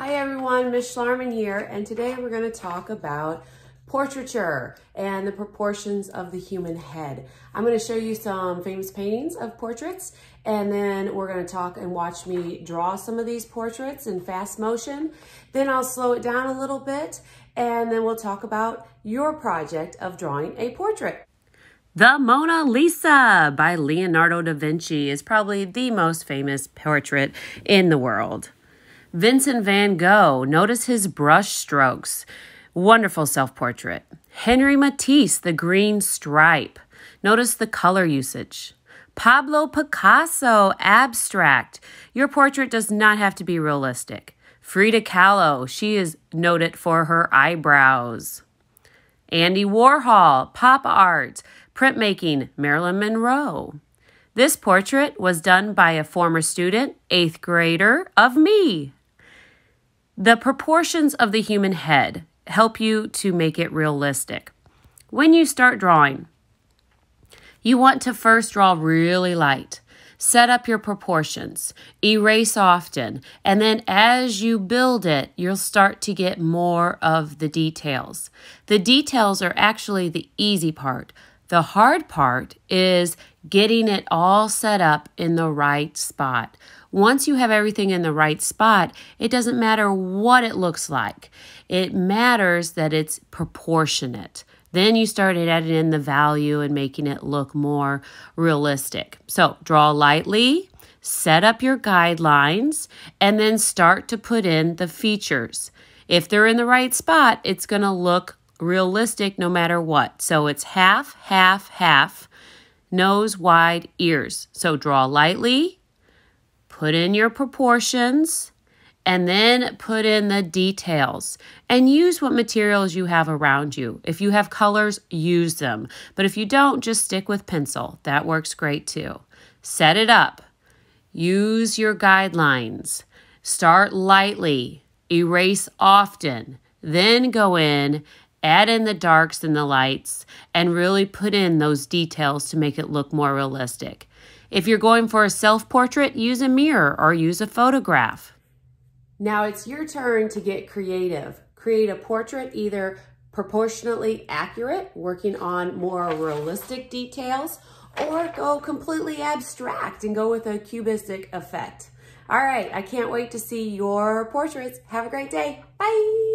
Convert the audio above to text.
Hi everyone, Miss Schlarman here, and today we're going to talk about portraiture and the proportions of the human head. I'm going to show you some famous paintings of portraits, and then we're going to talk and watch me draw some of these portraits in fast motion. Then I'll slow it down a little bit, and then we'll talk about your project of drawing a portrait. The Mona Lisa by Leonardo da Vinci is probably the most famous portrait in the world. Vincent van Gogh, notice his brush strokes. Wonderful self portrait. Henri Matisse, the green stripe. Notice the color usage. Pablo Picasso, abstract. Your portrait does not have to be realistic. Frida Kahlo, she is noted for her eyebrows. Andy Warhol, pop art, printmaking, Marilyn Monroe. This portrait was done by a former student, eighth grader, of me, the proportions of the human head help you to make it realistic. When you start drawing, you want to first draw really light. Set up your proportions, erase often, and then as you build it, you'll start to get more of the details. The details are actually the easy part. The hard part is getting it all set up in the right spot. Once you have everything in the right spot, it doesn't matter what it looks like. It matters that it's proportionate. Then you started adding in the value and making it look more realistic. So draw lightly, set up your guidelines, and then start to put in the features. If they're in the right spot, it's going to look realistic no matter what. So it's half, half, half, nose wide, ears. So draw lightly, put in your proportions, and then put in the details and use what materials you have around you. If you have colors, use them. But if you don't, just stick with pencil. That works great too. Set it up. Use your guidelines. Start lightly. Erase often. Then go in add in the darks and the lights, and really put in those details to make it look more realistic. If you're going for a self-portrait, use a mirror or use a photograph. Now it's your turn to get creative. Create a portrait either proportionately accurate, working on more realistic details, or go completely abstract and go with a cubistic effect. All right, I can't wait to see your portraits. Have a great day. Bye.